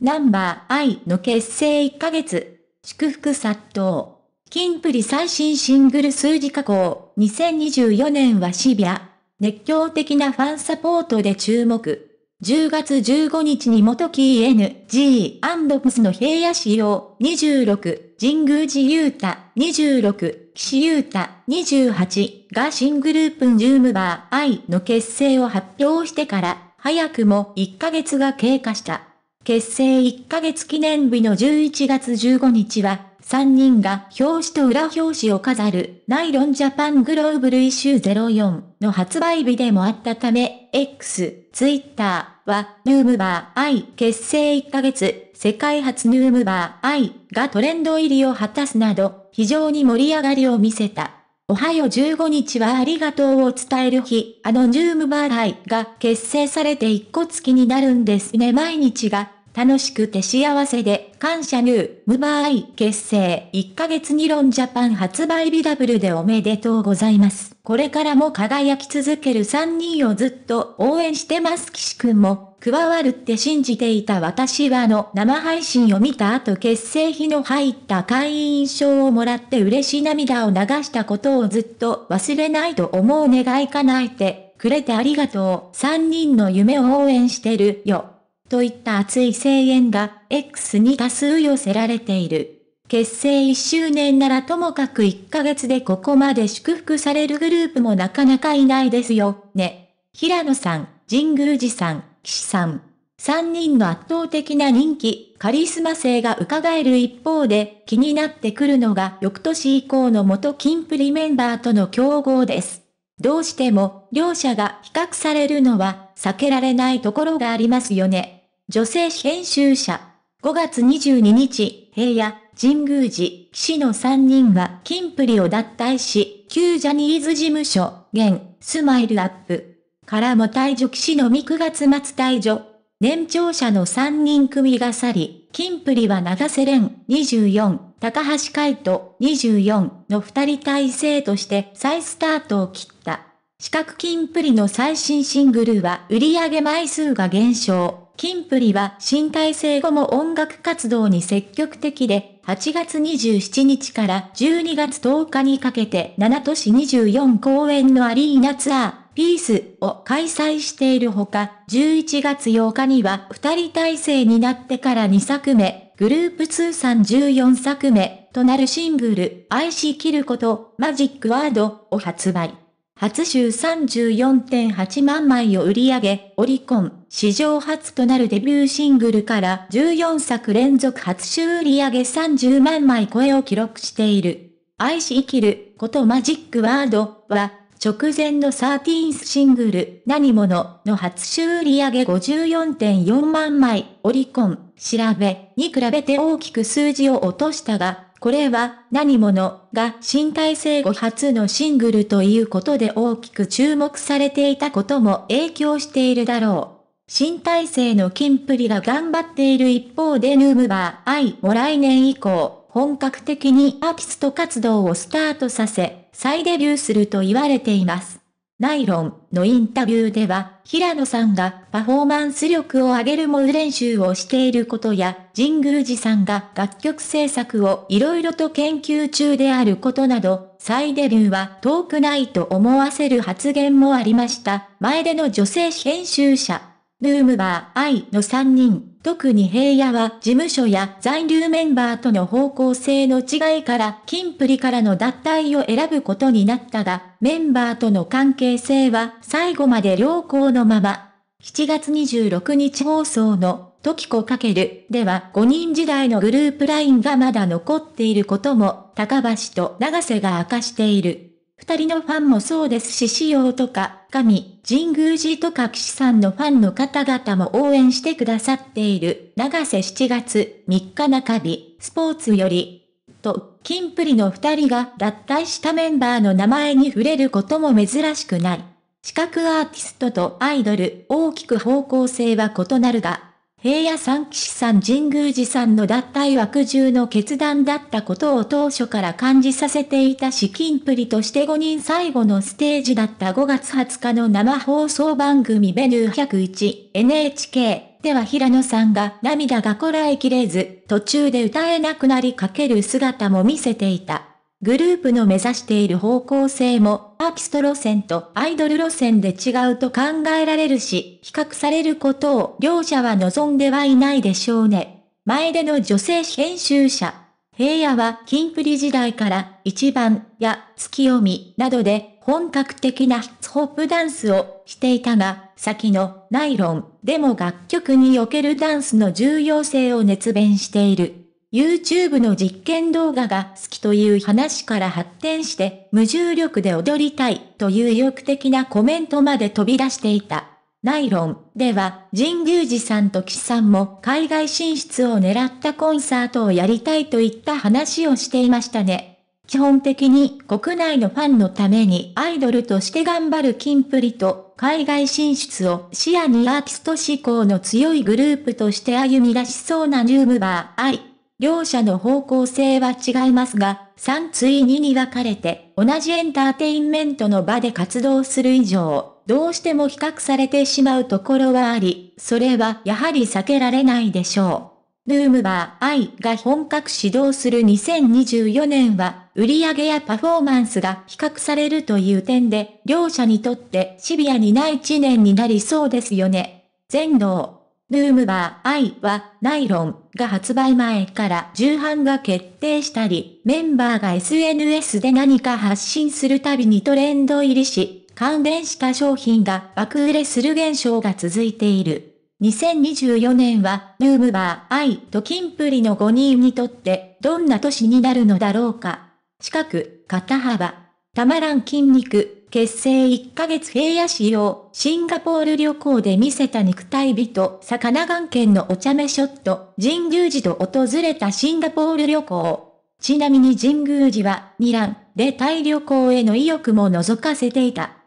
ナンバー I の結成1ヶ月。祝福殺到。金プリ最新シングル数字加工。2024年はシビア。熱狂的なファンサポートで注目。10月15日に元キー NG& プスの平野市様26、神宮寺優太26、岸優太28が新グループジュームバー I の結成を発表してから、早くも1ヶ月が経過した。結成1ヶ月記念日の11月15日は、3人が表紙と裏表紙を飾るナイロンジャパングローブルイシュー04の発売日でもあったため、X、Twitter はヌームバー I 結成1ヶ月世界初ヌームバー I がトレンド入りを果たすなど、非常に盛り上がりを見せた。おはよう15日はありがとうを伝える日、アのニュームバーライが結成されて1個月になるんですね。毎日が楽しくて幸せで感謝ヌームバーイ結成1ヶ月にロンジャパン発売日ダブルでおめでとうございます。これからも輝き続ける3人をずっと応援してます岸くんも加わるって信じていた私はの生配信を見た後結成日の入った会員証をもらって嬉し涙を流したことをずっと忘れないと思う願い叶えてくれてありがとう3人の夢を応援してるよといった熱い声援が X に多数寄せられている。結成1周年ならともかく1ヶ月でここまで祝福されるグループもなかなかいないですよね。平野さん、神宮寺さん、岸さん。3人の圧倒的な人気、カリスマ性が伺える一方で、気になってくるのが翌年以降の元金プリメンバーとの競合です。どうしても、両者が比較されるのは避けられないところがありますよね。女性編集者。5月22日、平野、神宮寺、騎士の3人は金プリを脱退し、旧ジャニーズ事務所、現、スマイルアップ。からも退場騎士のみ9月末退場。年長者の3人組が去り、金プリは長瀬廉24、高橋海人24の2人体制として再スタートを切った。四角金プリの最新シングルは売上枚数が減少。金プリは新体制後も音楽活動に積極的で、8月27日から12月10日にかけて7都市24公演のアリーナツアー、ピースを開催しているほか、11月8日には2人体制になってから2作目、グループ通算14作目となるシングル、愛しきること、マジックワードを発売。初週34.8万枚を売り上げ、オリコン、史上初となるデビューシングルから14作連続初週売り上げ30万枚超えを記録している。愛し生きることマジックワードは、直前の13シングル、何者の初週売り上げ54.4万枚、オリコン、調べに比べて大きく数字を落としたが、これは何者が新体制後初のシングルということで大きく注目されていたことも影響しているだろう。新体制のキンプリが頑張っている一方でヌームバーアイも来年以降、本格的にアーティスト活動をスタートさせ、再デビューすると言われています。ナイロンのインタビューでは、平野さんがパフォーマンス力を上げるモル練習をしていることや、神宮寺さんが楽曲制作を色々と研究中であることなど、再デビューは遠くないと思わせる発言もありました。前での女性編集者。ルームバー愛の3人、特に平野は事務所や在留メンバーとの方向性の違いから金プリからの脱退を選ぶことになったが、メンバーとの関係性は最後まで良好のまま。7月26日放送の時子コ×では5人時代のグループラインがまだ残っていることも高橋と長瀬が明かしている。二人のファンもそうですし、仕様とか、神、神宮寺とか岸さんのファンの方々も応援してくださっている、長瀬7月3日中日、スポーツより、と、キンプリの二人が脱退したメンバーの名前に触れることも珍しくない。視覚アーティストとアイドル、大きく方向性は異なるが、平野三騎士さん神宮寺さんの脱退枠中の決断だったことを当初から感じさせていた資金プリとして5人最後のステージだった5月20日の生放送番組ベヌー101 NHK では平野さんが涙がこらえきれず途中で歌えなくなりかける姿も見せていた。グループの目指している方向性もアーティスト路線とアイドル路線で違うと考えられるし、比較されることを両者は望んではいないでしょうね。前での女性編集者。平野は金プリ時代から一番や月読みなどで本格的なヒッツホップダンスをしていたが、先のナイロンでも楽曲におけるダンスの重要性を熱弁している。YouTube の実験動画が好きという話から発展して、無重力で踊りたいという意欲的なコメントまで飛び出していた。ナイロンでは、神宮寺さんと岸さんも海外進出を狙ったコンサートをやりたいといった話をしていましたね。基本的に国内のファンのためにアイドルとして頑張るキンプリと海外進出を視野にアーティスト志向の強いグループとして歩み出しそうなニュームバー愛。両者の方向性は違いますが、3対2に分かれて、同じエンターテインメントの場で活動する以上、どうしても比較されてしまうところはあり、それはやはり避けられないでしょう。ルームバーイが本格始動する2024年は、売上やパフォーマンスが比較されるという点で、両者にとってシビアにない1年になりそうですよね。全道ルームバー I は、ナイロンが発売前から重版が決定したり、メンバーが SNS で何か発信するたびにトレンド入りし、関連した商品が爆売れする現象が続いている。2024年は、ルームバーアイとキンプリの5人にとって、どんな年になるのだろうか。四角、肩幅、たまらん筋肉、結成1ヶ月平野市をシンガポール旅行で見せた肉体美と、魚眼県のお茶目ショット、神宮寺と訪れたシンガポール旅行。ちなみに神宮寺は、ニラン、で大旅行への意欲も覗かせていた。